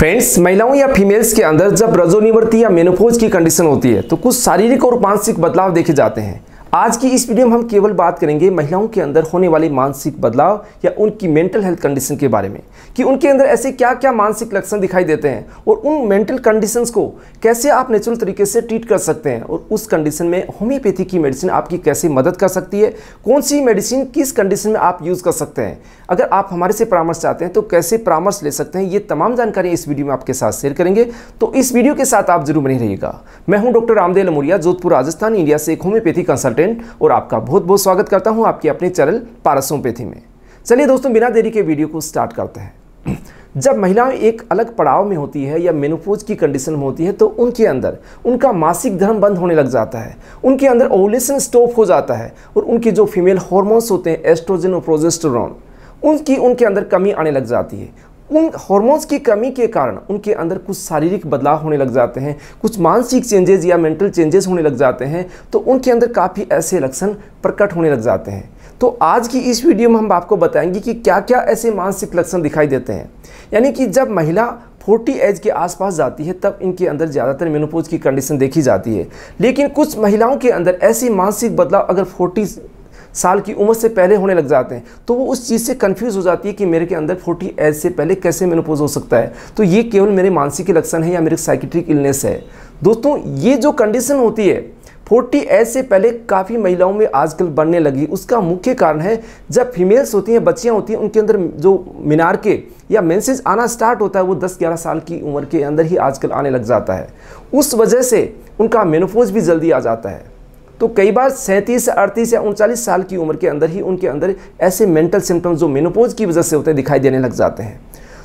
friends महिलाओं या females के अंदर जब रजोनिवर्ती या मेनोपोज की कंडीशन होती है तो कुछ शारीरिक और मानसिक बदलाव देखे जाते हैं आज की इस वीडियो में हम केवल बात करेंगे महिलाओं के अंदर होने वाले मानसिक बदलाव या उनकी मेंटल हेल्थ कंडीशन के बारे में कि उनके अंदर ऐसे क्या क्या मानसिक लक्षण दिखाई देते हैं और उन मेंटल कंडीशंस को कैसे आप नेचुरल तरीके से ट्रीट कर सकते हैं और उस कंडीशन में होम्योपैथी की मेडिसिन आपकी कैसे मदद कर सकती है कौन सी मेडिसिन किस कंडीशन में आप यूज़ कर सकते हैं अगर आप हमारे से परामर्श चाहते हैं तो कैसे परामर्श ले सकते हैं ये तमाम जानकारी इस वीडियो में आपके साथ शेयर करेंगे तो इस वीडियो के साथ आप जरूर बने रहिएगा मैं हूँ डॉक्टर रामदेव लमोरिया जोधपुर राजस्थान इंडिया से एक होम्योपैथी कंसल्टेंट कंटेंट और आपका बहुत बहुत स्वागत करता हूं आपके अपने चैनल पारसोपेथी में चलिए दोस्तों बिना देरी के वीडियो को स्टार्ट करते हैं जब महिलाएं एक अलग पड़ाव में होती है या मेनोपोज की कंडीशन में होती है तो उनके अंदर उनका मासिक धर्म बंद होने लग जाता है उनके अंदर ओवलेशन स्टॉप हो जाता है और उनके जो फीमेल हॉर्मोन्स होते हैं एस्ट्रोजन और प्रोजेस्टोरॉन उनकी उनके अंदर कमी आने लग जाती है उन हॉर्मोन्स की कमी के कारण उनके अंदर कुछ शारीरिक बदलाव होने लग जाते हैं कुछ मानसिक चेंजेस या मेंटल चेंजेस होने लग जाते हैं तो उनके अंदर काफ़ी ऐसे लक्षण प्रकट होने लग जाते हैं तो आज की इस वीडियो में हम आपको बताएंगे कि क्या क्या ऐसे मानसिक लक्षण दिखाई देते हैं यानी कि जब महिला 40 एज के आसपास जाती है तब इनके अंदर ज़्यादातर मेनोपोज की कंडीशन देखी जाती है लेकिन कुछ महिलाओं के अंदर ऐसी मानसिक बदलाव अगर साल की उम्र से पहले होने लग जाते हैं तो वो उस चीज़ से कन्फ्यूज़ हो जाती है कि मेरे के अंदर फोर्टी एज से पहले कैसे मेनोपोज हो सकता है तो ये केवल मेरे मानसिक लक्षण है या मेरे साइकेट्रिक इलनेस है दोस्तों ये जो कंडीशन होती है फोर्टी एज से पहले काफ़ी महिलाओं में आजकल बढ़ने लगी उसका मुख्य कारण है जब फीमेल्स होती हैं बच्चियां होती हैं उनके अंदर जो मीनार के या मेंसेज आना स्टार्ट होता है वो 10-11 साल की उम्र के अंदर ही आजकल आने लग जाता है उस वजह से उनका मेनोफोज भी जल्दी आ जाता है तो कई बार सैंतीस अड़तीस या उनचालीस साल की उम्र के अंदर ही उनके अंदर ऐसे मेंटल सिम्टम्स जो मेनोपोज की वजह से होते हैं दिखाई देने लग जाते हैं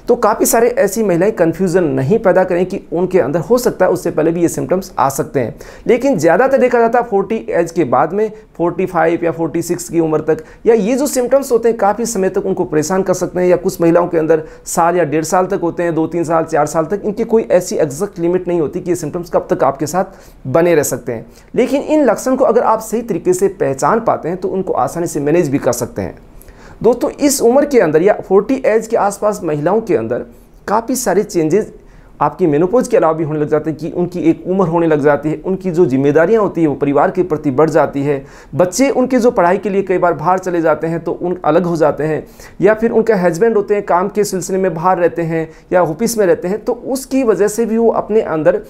तो काफ़ी सारे ऐसी महिलाएं कन्फ्यूज़न नहीं पैदा करें कि उनके अंदर हो सकता है उससे पहले भी ये सिम्टम्स आ सकते हैं लेकिन ज़्यादातर देखा जाता है फोर्टी एज के बाद में फोर्टी फाइव या फोर्टी सिक्स की उम्र तक या ये जो सिम्टम्स होते हैं काफ़ी समय तक उनको परेशान कर सकते हैं या कुछ महिलाओं के अंदर साल या डेढ़ साल तक होते हैं दो तीन साल चार साल तक इनकी कोई ऐसी एग्जैक्ट लिमिट नहीं होती कि ये सिम्टम्स कब तक आपके साथ बने रह सकते हैं लेकिन इन लक्षण को अगर आप सही तरीके से पहचान पाते हैं तो उनको आसानी से मैनेज भी कर सकते हैं दोस्तों इस उम्र के अंदर या 40 एज के आसपास महिलाओं के अंदर काफ़ी सारे चेंजेस आपकी मेनोपोज के अलावा भी होने लग जाते हैं कि उनकी एक उम्र होने लग जाती है उनकी जो जिम्मेदारियां होती है वो परिवार के प्रति बढ़ जाती है बच्चे उनके जो पढ़ाई के लिए कई बार बाहर चले जाते हैं तो उन अलग हो जाते हैं या फिर उनका हस्बैंड होते हैं काम के सिलसिले में बाहर रहते हैं या ऑफिस में रहते हैं तो उसकी वजह से भी वो अपने अंदर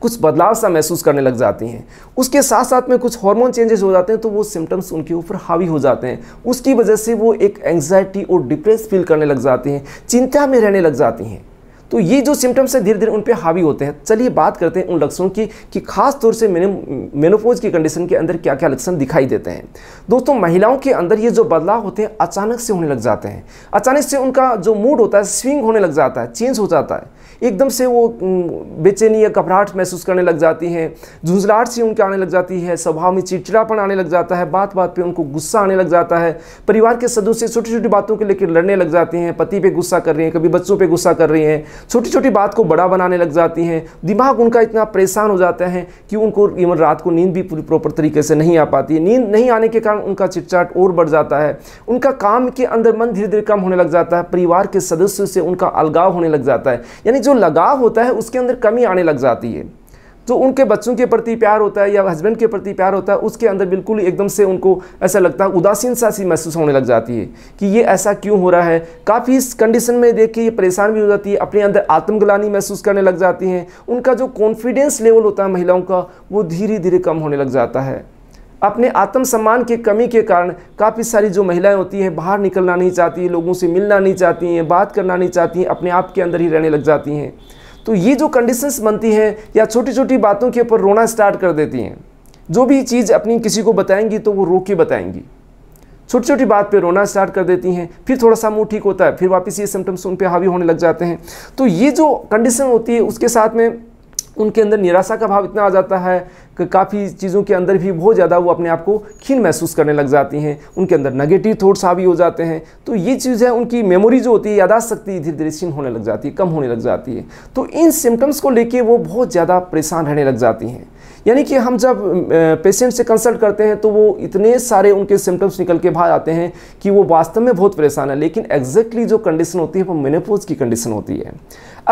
कुछ बदलाव सा महसूस करने लग जाती हैं उसके साथ साथ में कुछ हार्मोन चेंजेस हो जाते हैं तो वो सिम्टम्स उनके ऊपर हावी हो जाते हैं उसकी वजह से वो एक एंग्जाइटी और डिप्रेस फील करने लग जाते हैं चिंता में रहने लग जाती हैं तो ये जो सिम्टम्स हैं धीरे धीरे उन पर हावी होते हैं चलिए बात करते हैं उन लक्षणों की कि खास तौर से मेनोपोज की कंडीशन के अंदर क्या क्या लक्षण दिखाई देते हैं दोस्तों महिलाओं के अंदर ये जो बदलाव होते हैं अचानक से होने लग जाते हैं अचानक से उनका जो मूड होता है स्विंग होने लग जाता है चेंज हो जाता है एकदम से वो बेचैनी या घबराहट महसूस करने लग जाती हैं झुंझलाहट सी उनके आने लग जाती है स्वभाव में चिड़चिड़ापन आने लग जाता है बात बात पे उनको गुस्सा आने लग जाता है परिवार के सदस्य छोटी छोटी बातों को लेकर लड़ने लग जाते हैं पति पे गुस्सा कर रहे हैं कभी बच्चों पे गुस्सा कर रहे हैं छोटी छोटी बात को बड़ा बनाने लग जाती हैं दिमाग उनका इतना परेशान हो जाता है कि उनको इवन रात को नींद भी पूरी प्रॉपर तरीके से नहीं आ पाती है नींद नहीं आने के कारण उनका चिटचाट और बढ़ जाता है उनका काम के अंदर मन धीरे धीरे कम होने लग जाता है परिवार के सदस्यों से उनका अलगाव होने लग जाता है यानी जो लगाव होता है उसके अंदर कमी आने लग जाती है जो उनके बच्चों के प्रति प्यार होता है या हस्बैंड के प्रति प्यार होता है उसके अंदर बिल्कुल एकदम से उनको ऐसा लगता है उदासीन सा सी महसूस होने लग जाती है कि ये ऐसा क्यों हो रहा है काफ़ी इस कंडीशन में देख के ये परेशान भी हो जाती है अपने अंदर आत्मग्लानी महसूस करने लग जाती हैं उनका जो कॉन्फिडेंस लेवल होता है महिलाओं का वो धीरे धीरे कम होने लग जाता है अपने आत्मसम्मान की कमी के कारण काफ़ी सारी जो महिलाएं होती हैं बाहर निकलना नहीं चाहती लोगों से मिलना नहीं चाहती हैं बात करना नहीं चाहती हैं अपने आप के अंदर ही रहने लग जाती हैं तो ये जो कंडीशंस बनती हैं या छोटी छोटी बातों के ऊपर रोना स्टार्ट कर देती हैं जो भी चीज़ अपनी किसी को बताएंगी तो वो रो के बताएंगी छोटी छोटी बात पे रोना स्टार्ट कर देती हैं फिर थोड़ा सा मुंह ठीक होता है फिर वापस ये सिम्टम्स उन पर हावी होने लग जाते हैं तो ये जो कंडीशन होती है उसके साथ में उनके अंदर निराशा का भाव इतना आ जाता है काफ़ी चीज़ों के अंदर भी बहुत ज़्यादा वो अपने आप को खीन महसूस करने लग जाती हैं उनके अंदर नेगेटिव थॉट्स हावी हो जाते हैं तो ये चीज़ें उनकी मेमोरी जो होती है यादाश्त शक्ति धीरे धीरे छीन होने लग जाती है कम होने लग जाती है तो इन सिम्टम्स को लेकर वो बहुत ज़्यादा परेशान रहने लग जाती हैं यानी कि हम जब पेशेंट से कंसल्ट करते हैं तो वो इतने सारे उनके सिम्टम्स निकल के बाहर आते हैं कि वो वास्तव में बहुत परेशान है लेकिन एग्जैक्टली जो कंडीशन होती है वो मेनोपोज की कंडीशन होती है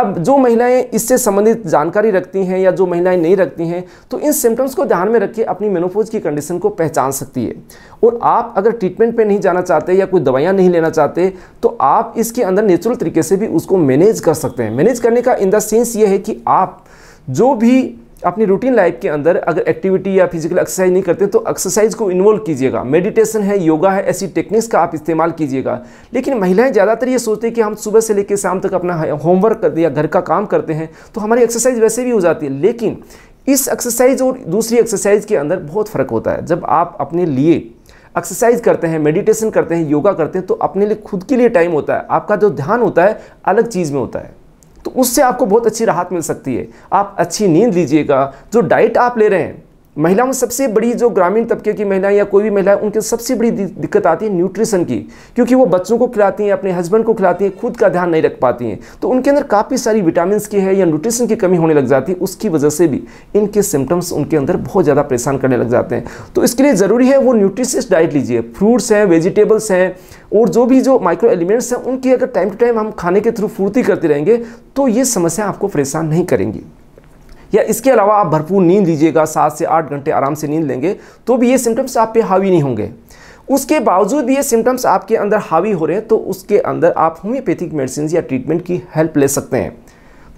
अब जो महिलाएं इससे संबंधित जानकारी रखती हैं या जो महिलाएं नहीं रखती हैं तो इन सिम्टम्स को ध्यान में रखिए अपनी मेनोपोज की कंडीशन को पहचान सकती है और आप अगर ट्रीटमेंट पे नहीं जाना चाहते या कोई दवाइयाँ नहीं लेना चाहते तो आप इसके अंदर नेचुरल तरीके से भी उसको मैनेज कर सकते हैं मैनेज करने का इन द सेंस ये है कि आप जो भी अपनी रूटीन लाइफ के अंदर अगर एक्टिविटी या फिजिकल एक्सरसाइज नहीं करते तो एक्सरसाइज को इन्वॉल्व कीजिएगा मेडिटेशन है योगा है ऐसी टेक्निक्स का आप इस्तेमाल कीजिएगा लेकिन महिलाएं ज़्यादातर ये सोचते हैं कि हम सुबह से लेकर शाम तक अपना होमवर्क करते या घर का काम करते हैं तो हमारी एक्सरसाइज वैसे भी हो जाती है लेकिन इस एक्सरसाइज और दूसरी एक्सरसाइज के अंदर बहुत फ़र्क होता है जब आप अपने लिए एक्सरसाइज करते हैं मेडिटेशन करते हैं योगा करते हैं तो अपने लिए खुद के लिए टाइम होता है आपका जो ध्यान होता है अलग चीज़ में होता है तो उससे आपको बहुत अच्छी राहत मिल सकती है आप अच्छी नींद लीजिएगा जो डाइट आप ले रहे हैं महिलाओं में सबसे बड़ी जो ग्रामीण तबके की महिलाएं या कोई भी महिलाएं उनके सबसे बड़ी दिक्कत आती है न्यूट्रिशन की क्योंकि वो बच्चों को खिलाती हैं अपने हस्बैंड को खिलाती हैं खुद का ध्यान नहीं रख पाती हैं तो उनके अंदर काफ़ी सारी विटामिन की है या न्यूट्रिशन की कमी होने लग जाती है उसकी वजह से भी इनके सिम्टम्स उनके अंदर बहुत ज़्यादा परेशान करने लग जाते हैं तो इसके लिए ज़रूरी है वो न्यूट्रिशियस डाइट लीजिए फ्रूट्स हैं वेजिटेबल्स हैं और जो भी जो माइक्रो एलिमेंट्स हैं उनकी अगर टाइम टू टाइम हम खाने के थ्रू फूर्ति करते रहेंगे तो ये समस्या आपको परेशान नहीं करेंगी या इसके अलावा आप भरपूर नींद लीजिएगा सात से आठ घंटे आराम से नींद लेंगे तो भी ये सिम्टम्स आप पे हावी नहीं होंगे उसके बावजूद भी ये सिम्टम्स आपके अंदर हावी हो रहे हैं तो उसके अंदर आप होम्योपैथिक मेडिसिन या ट्रीटमेंट की हेल्प ले सकते हैं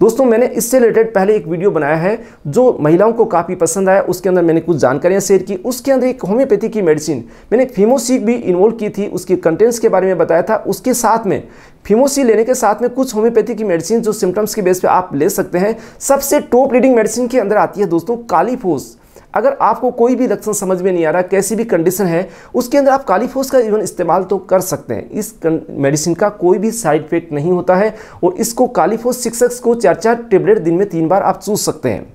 दोस्तों मैंने इससे रिलेटेड पहले एक वीडियो बनाया है जो महिलाओं को काफ़ी पसंद आया उसके अंदर मैंने कुछ जानकारियाँ शेयर की उसके अंदर एक होम्योपैथी की मेडिसिन मैंने फीमोसी भी इन्वॉल्व की थी उसके कंटेंट्स के बारे में बताया था उसके साथ में फीमोसी लेने के साथ में कुछ होम्योपैथी की मेडिसिन जो सिम्टम्स के बेस पे आप ले सकते हैं सबसे टॉप रीडिंग मेडिसिन के अंदर आती है दोस्तों कालीफोस अगर आपको कोई भी लक्षण समझ में नहीं आ रहा कैसी भी कंडीशन है उसके अंदर आप कालीफोस का इवन इस्तेमाल तो कर सकते हैं इस मेडिसिन का कोई भी साइड इफेक्ट नहीं होता है और इसको कालीफोस शिक्षक को चार चार टेबलेट दिन में तीन बार आप चूज सकते हैं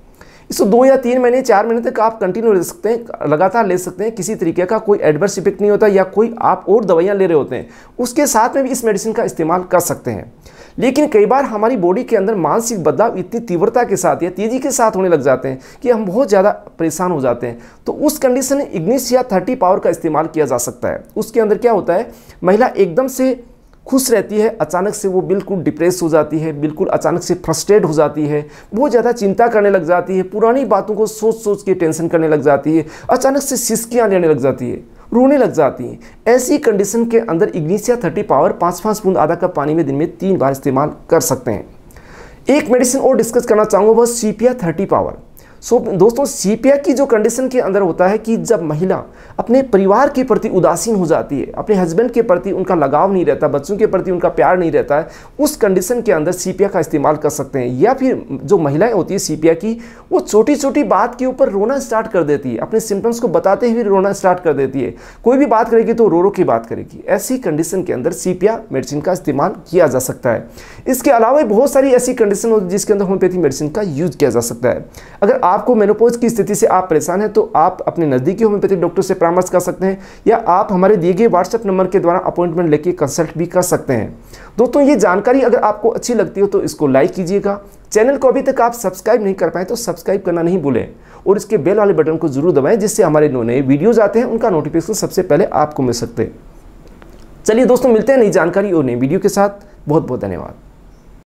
इसको दो या तीन महीने चार महीने तक आप कंटिन्यू ले सकते हैं लगातार ले सकते हैं किसी तरीके का कोई एडवर्स इफेक्ट नहीं होता या कोई आप और दवाइयाँ ले रहे होते हैं उसके साथ में भी इस मेडिसिन का इस्तेमाल कर सकते हैं लेकिन कई बार हमारी बॉडी के अंदर मानसिक बदलाव इतनी तीव्रता के साथ या तेज़ी के साथ होने लग जाते हैं कि हम बहुत ज़्यादा परेशान हो जाते हैं तो उस कंडीशन में इग्निस या थर्टी पावर का इस्तेमाल किया जा सकता है उसके अंदर क्या होता है महिला एकदम से खुश रहती है अचानक से वो बिल्कुल डिप्रेस हो जाती है बिल्कुल अचानक से फ्रस्ट्रेट हो जाती है बहुत ज़्यादा चिंता करने लग जाती है पुरानी बातों को सोच सोच के टेंशन करने लग जाती है अचानक से सिस्कियाँ लेने लग जाती है रोने लग जाती हैं ऐसी कंडीशन के अंदर इग्निशिया थर्टी पावर पाँच पाँच बूंद आधा कप पानी में दिन में तीन बार इस्तेमाल कर सकते हैं एक मेडिसिन और डिस्कस करना चाहूँगा वह sepia thirty power so so, दोस्तों सीपिया की जो कंडीशन के अंदर होता है कि जब महिला अपने परिवार के प्रति उदासीन हो जाती है अपने हस्बैंड के प्रति उनका लगाव नहीं रहता बच्चों के प्रति उनका प्यार नहीं रहता है उस कंडीशन के अंदर सीपिया का इस्तेमाल कर सकते हैं या फिर जो महिलाएं होती है सीपिया की वो छोटी छोटी बात के ऊपर रोना स्टार्ट कर देती है अपने सिम्टम्स को बताते हुए रोना स्टार्ट कर देती है कोई भी बात करेगी तो रो रो की बात करेगी ऐसी कंडीशन के अंदर सीपिया मेडिसिन का इस्तेमाल किया जा सकता है इसके अलावा बहुत सारी ऐसी कंडीशन होती है जिसके अंदर होम्योपैथी मेडिसिन का यूज किया जा सकता है अगर आपको मेनोपोज की स्थिति से आप परेशान हैं तो आप अपने नज़दीकी होम्योपैथिक डॉक्टर से परामर्श कर सकते हैं या आप हमारे दिए गए व्हाट्सएप नंबर के द्वारा अपॉइंटमेंट लेके कंसल्ट भी कर सकते हैं दोस्तों ये जानकारी अगर आपको अच्छी लगती हो तो इसको लाइक कीजिएगा चैनल को अभी तक आप सब्सक्राइब नहीं कर पाए तो सब्सक्राइब करना नहीं भूलें और इसके बेल वाले बटन को जरूर दबाएं जिससे हमारे नए वीडियोज आते हैं उनका नोटिफिकेशन सबसे पहले आपको मिल सकते हैं चलिए दोस्तों मिलते हैं नई जानकारी और नई वीडियो के साथ बहुत बहुत धन्यवाद